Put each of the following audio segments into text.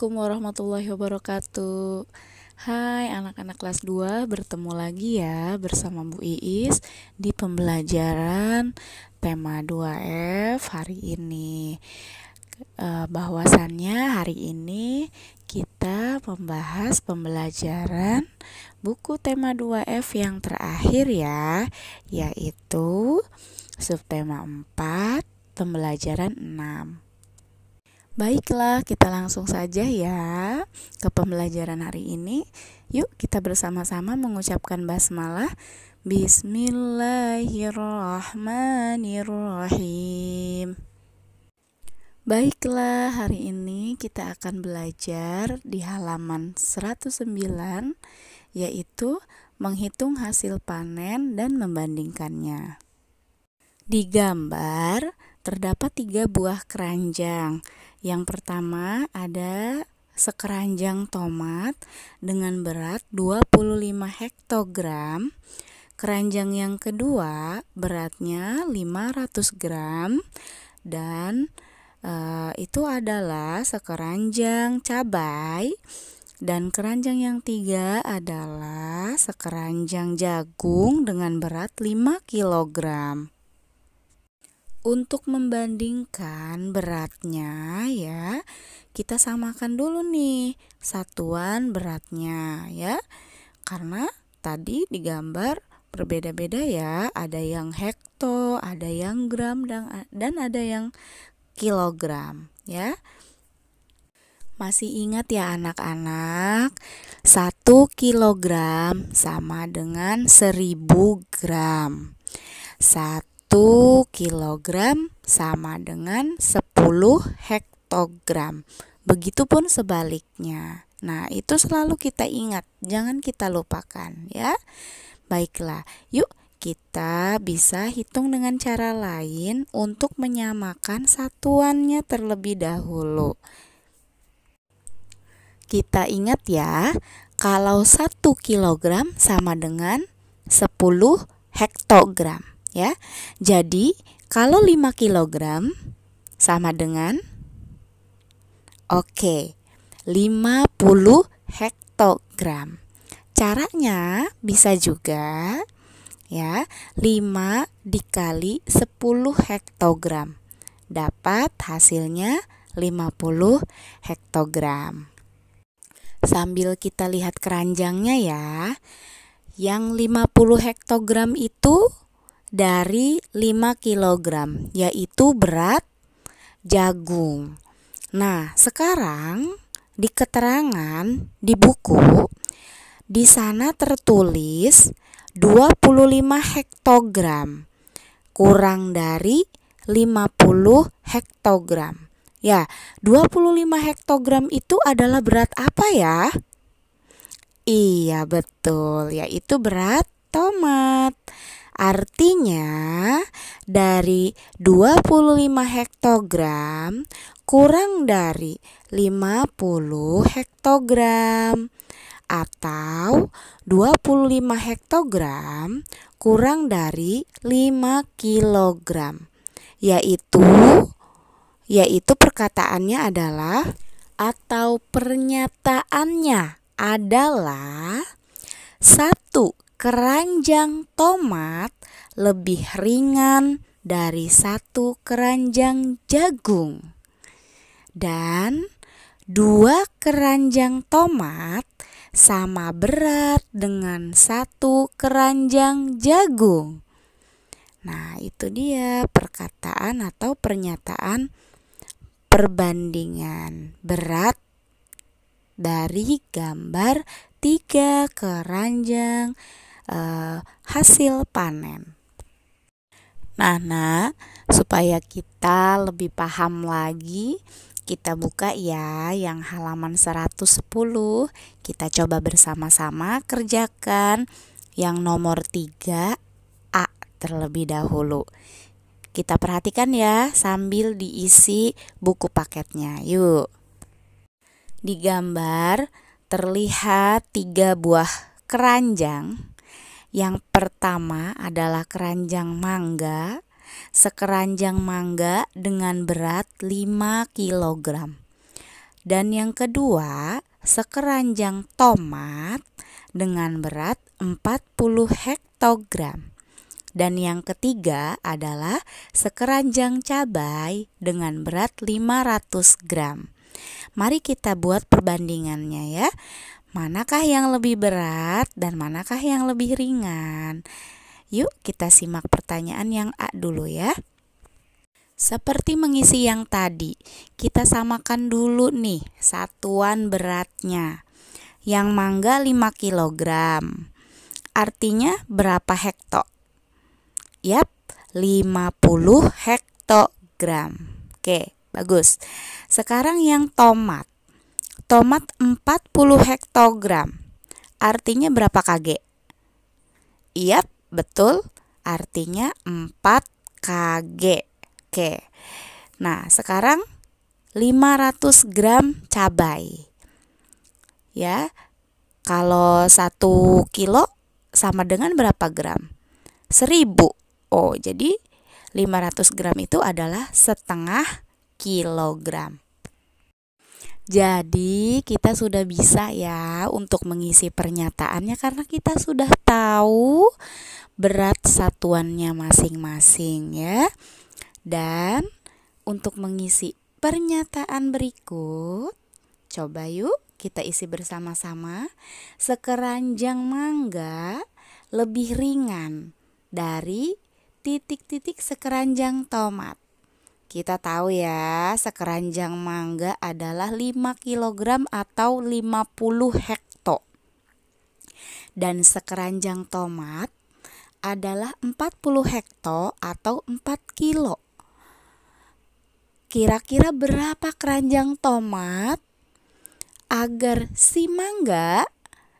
Assalamualaikum warahmatullahi wabarakatuh Hai anak-anak kelas 2 Bertemu lagi ya bersama Bu Iis Di pembelajaran tema 2F hari ini eh, Bahwasannya hari ini kita membahas pembelajaran buku tema 2F yang terakhir ya Yaitu subtema 4 pembelajaran 6 Baiklah, kita langsung saja ya ke pembelajaran hari ini. Yuk, kita bersama-sama mengucapkan basmalah. Bismillahirrahmanirrahim. Baiklah, hari ini kita akan belajar di halaman 109 yaitu menghitung hasil panen dan membandingkannya. Di gambar terdapat tiga buah keranjang yang pertama ada sekeranjang tomat dengan berat 25 hektogram. Keranjang yang kedua beratnya 500 gram dan e, itu adalah sekeranjang cabai dan keranjang yang tiga adalah sekeranjang jagung dengan berat 5 kilogram untuk membandingkan beratnya ya kita samakan dulu nih satuan beratnya ya karena tadi digambar berbeda-beda ya ada yang hekto ada yang gram dan dan ada yang kilogram ya masih ingat ya anak-anak satu kilogram sama dengan seribu gram satu kilogram sama dengan 10 hektogram. Begitupun sebaliknya. Nah, itu selalu kita ingat, jangan kita lupakan ya. Baiklah, yuk kita bisa hitung dengan cara lain untuk menyamakan satuannya terlebih dahulu. Kita ingat ya, kalau 1 kilogram sama dengan 10 hektogram ya. Jadi, kalau 5 kg sama dengan Oke, okay, 50 hektogram. Caranya bisa juga ya, 5 dikali 10 hektogram. Dapat hasilnya 50 hektogram. Sambil kita lihat keranjangnya ya. Yang 50 hektogram itu dari 5 kg yaitu berat jagung. Nah, sekarang di keterangan di buku di sana tertulis 25 hektogram kurang dari 50 hektogram. Ya, 25 hektogram itu adalah berat apa ya? Iya, betul, yaitu berat tomat. Artinya dari 25 hektogram kurang dari 50 hektogram atau 25 hektogram kurang dari 5 kilogram yaitu yaitu perkataannya adalah atau pernyataannya adalah satu keranjang tomat lebih ringan dari satu keranjang jagung, dan dua keranjang tomat sama berat dengan satu keranjang jagung. Nah, itu dia perkataan atau pernyataan perbandingan berat dari gambar tiga keranjang uh, hasil panen. Nah, nah, supaya kita lebih paham lagi, kita buka ya yang halaman 110. Kita coba bersama-sama kerjakan yang nomor 3 A terlebih dahulu. Kita perhatikan ya sambil diisi buku paketnya. Yuk. Di gambar terlihat tiga buah keranjang yang pertama adalah keranjang mangga. Sekeranjang mangga dengan berat 5 kg. Dan yang kedua, sekeranjang tomat dengan berat 40 hektogram. Dan yang ketiga adalah sekeranjang cabai dengan berat 500 gram. Mari kita buat perbandingannya ya manakah yang lebih berat dan manakah yang lebih ringan? Yuk, kita simak pertanyaan yang A dulu ya. Seperti mengisi yang tadi, kita samakan dulu nih satuan beratnya. Yang mangga 5 kg. Artinya berapa hekto? Yap, 50 hektogram. Oke, bagus. Sekarang yang tomat Tomat 40 hektogram. Artinya berapa kg? Iya, yep, betul. Artinya 4 kg. Oke. Nah, sekarang 500 gram cabai. Ya. Kalau 1 kilo sama dengan berapa gram? 1000. Oh, jadi 500 gram itu adalah setengah kilogram. Jadi, kita sudah bisa ya untuk mengisi pernyataannya karena kita sudah tahu berat satuannya masing-masing ya. Dan untuk mengisi pernyataan berikut, coba yuk kita isi bersama-sama. Sekeranjang mangga lebih ringan dari titik-titik sekeranjang tomat. Kita tahu ya, sekeranjang mangga adalah 5 kg atau 50 hekto. Dan sekeranjang tomat adalah 40 hekto atau 4 kilo. Kira-kira berapa keranjang tomat agar si mangga,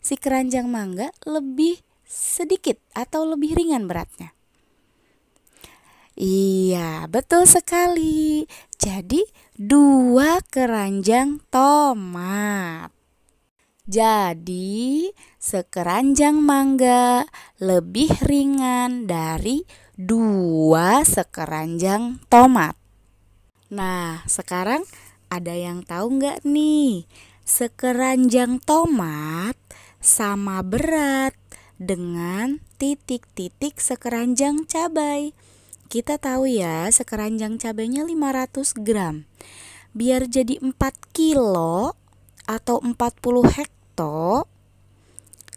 si keranjang mangga lebih sedikit atau lebih ringan beratnya? Iya betul sekali. Jadi, dua keranjang tomat. Jadi, sekeranjang mangga lebih ringan dari dua sekeranjang tomat. Nah, sekarang ada yang tahu nggak nih? Sekeranjang tomat sama berat dengan titik-titik sekeranjang cabai. Kita tahu ya, sekeranjang cabenya 500 gram. Biar jadi 4 kilo atau 40 hekto,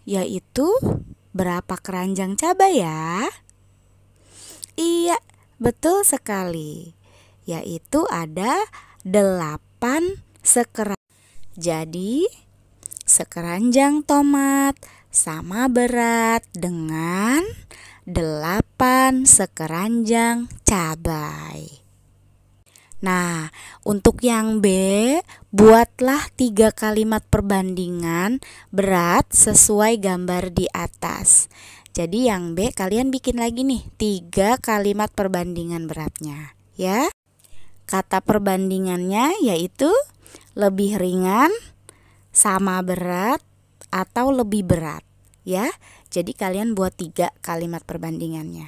yaitu berapa keranjang cabai ya? Iya, betul sekali. Yaitu ada 8 sekeranjang. Jadi, sekeranjang tomat sama berat dengan 8 sekeranjang cabai. Nah, untuk yang B, buatlah tiga kalimat perbandingan berat sesuai gambar di atas. Jadi yang B kalian bikin lagi nih tiga kalimat perbandingan beratnya, ya. Kata perbandingannya yaitu lebih ringan, sama berat, atau lebih berat, ya. Jadi kalian buat tiga kalimat perbandingannya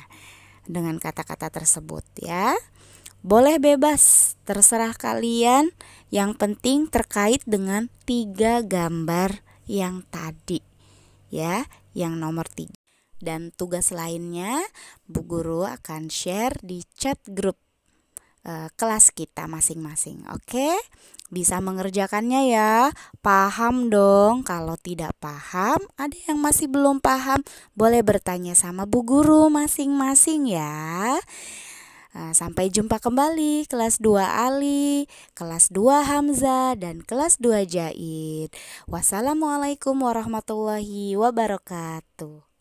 dengan kata-kata tersebut ya. Boleh bebas, terserah kalian. Yang penting terkait dengan tiga gambar yang tadi ya, yang nomor tiga. Dan tugas lainnya, Bu Guru akan share di chat grup Eh, kelas kita masing-masing. Oke, bisa mengerjakannya ya. Paham dong, kalau tidak paham, ada yang masih belum paham, boleh bertanya sama bu guru masing-masing ya. Eh, sampai jumpa kembali kelas 2 Ali, kelas 2 Hamzah, dan kelas 2 Jaid. Wassalamualaikum warahmatullahi wabarakatuh.